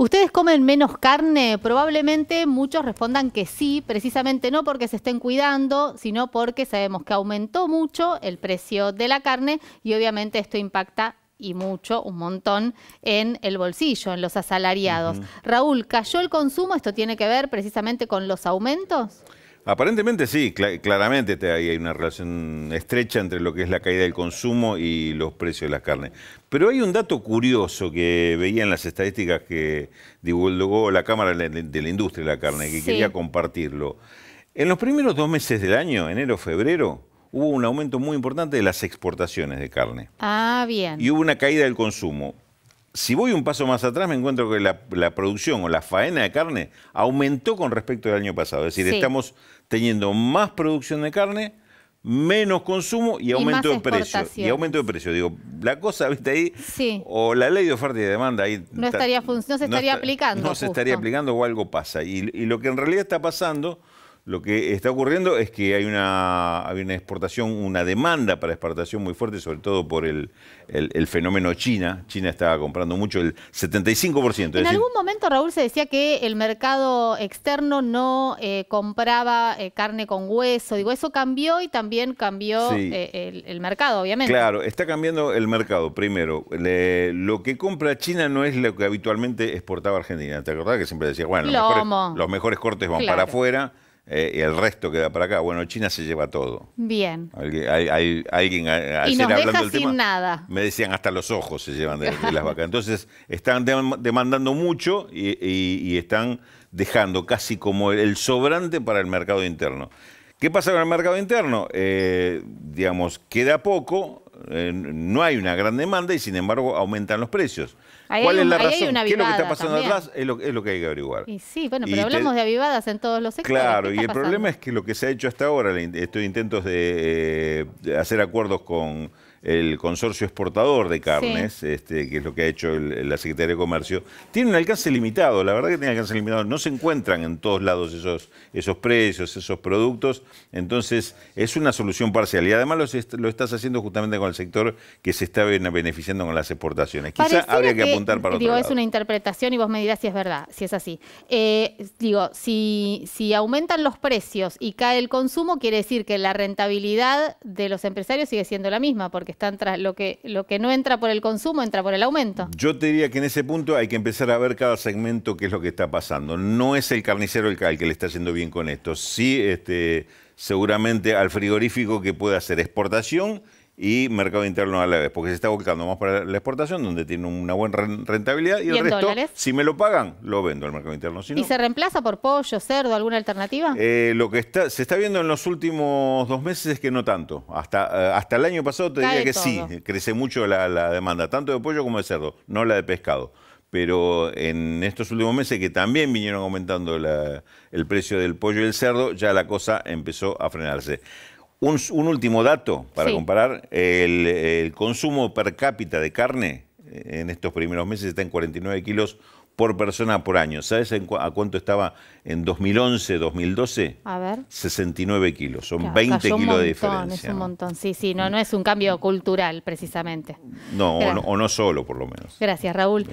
¿Ustedes comen menos carne? Probablemente muchos respondan que sí, precisamente no porque se estén cuidando, sino porque sabemos que aumentó mucho el precio de la carne y obviamente esto impacta y mucho, un montón, en el bolsillo, en los asalariados. Raúl, ¿cayó el consumo? ¿Esto tiene que ver precisamente con los aumentos? Aparentemente sí, claramente hay una relación estrecha entre lo que es la caída del consumo y los precios de las carnes. Pero hay un dato curioso que veía en las estadísticas que divulgó la Cámara de la Industria de la Carne, que quería compartirlo. En los primeros dos meses del año, enero, febrero, hubo un aumento muy importante de las exportaciones de carne. Ah, bien. Y hubo una caída del consumo si voy un paso más atrás, me encuentro que la, producción o la faena de carne aumentó con respecto al año pasado. Es decir, estamos teniendo más producción de carne, menos consumo y aumento de precio. Y aumento de precio. Digo, la cosa, viste ahí, o la ley de oferta y demanda ahí... No, estaría se estaría aplicando. No se estaría aplicando o algo pasa. y lo que en realidad está pasando lo que está ocurriendo es que hay una, una exportación, una demanda para exportación muy fuerte, sobre todo por el, fenómeno China. China estaba comprando mucho, el 75%. En algún momento, Raúl, se decía que el mercado externo no eh, compraba eh, carne con hueso. Digo, eso cambió y también cambió eh, el, mercado, obviamente. Claro, está cambiando el mercado. Primero, lo que compra China no es lo que habitualmente exportaba Argentina. ¿Te acordás que siempre decía, bueno, los, mejores, cortes van para afuera? Eh, y el resto queda para acá. Bueno, China se lleva todo. Bien. hay, alguien eh, y deja nada. me decían hasta los ojos se llevan de, las vacas. Entonces, están demandando mucho y, están dejando casi como el sobrante para el mercado interno. ¿Qué pasa con el mercado interno? Eh, digamos, queda poco, no hay una gran demanda y sin embargo aumentan los precios. ¿Cuál es la razón? ¿Qué lo que está pasando atrás? Es lo, que hay que averiguar. Y sí, bueno, pero hablamos de avivadas en todos los sectores. Claro, y el problema es que lo que se ha hecho hasta ahora, estos intentos de, eh, hacer acuerdos con el consorcio exportador de carnes, este, que es lo que ha hecho la Secretaría de Comercio, tiene un alcance limitado, la verdad que tiene alcance limitado, no se encuentran en todos lados esos, precios, esos productos, entonces es una solución parcial y además lo, estás haciendo justamente con el sector que se está beneficiando con las exportaciones. Quizá habría que, que Digo, es una interpretación y vos me dirás si es verdad, si es así. Eh, digo, si, si aumentan los precios y cae el consumo, quiere decir que la rentabilidad de los empresarios sigue siendo la misma, porque están lo que, lo que no entra por el consumo entra por el aumento. Yo te diría que en ese punto hay que empezar a ver cada segmento qué es lo que está pasando. No es el carnicero el, que le está haciendo bien con esto. Sí, este, seguramente al frigorífico que puede hacer exportación y mercado interno a la vez, porque se está volcando más para la exportación, donde tiene una buena rentabilidad, y, el resto, si me lo pagan, lo vendo al mercado interno. ¿Y se reemplaza por pollo, cerdo, alguna alternativa? Eh, lo que está, se está viendo en los últimos dos meses es que no tanto. Hasta, eh, hasta el año pasado te diría que sí, crece mucho la, demanda, tanto de pollo como de cerdo, no la de pescado pero en estos últimos meses que también vinieron aumentando el precio del pollo y el cerdo, ya la cosa empezó a frenarse. Un, último dato para comparar, el, consumo per cápita de carne eh, en estos primeros meses está en 49 kilos por persona por año. ¿Sabes a cuánto estaba en 2011, 2012? A ver. 69 kilos, son 20 kilos de diferencia. Es un montón, sí, sí, no, mm. no es un cambio cultural precisamente. No o, no, solo por lo menos. Gracias, Raúl.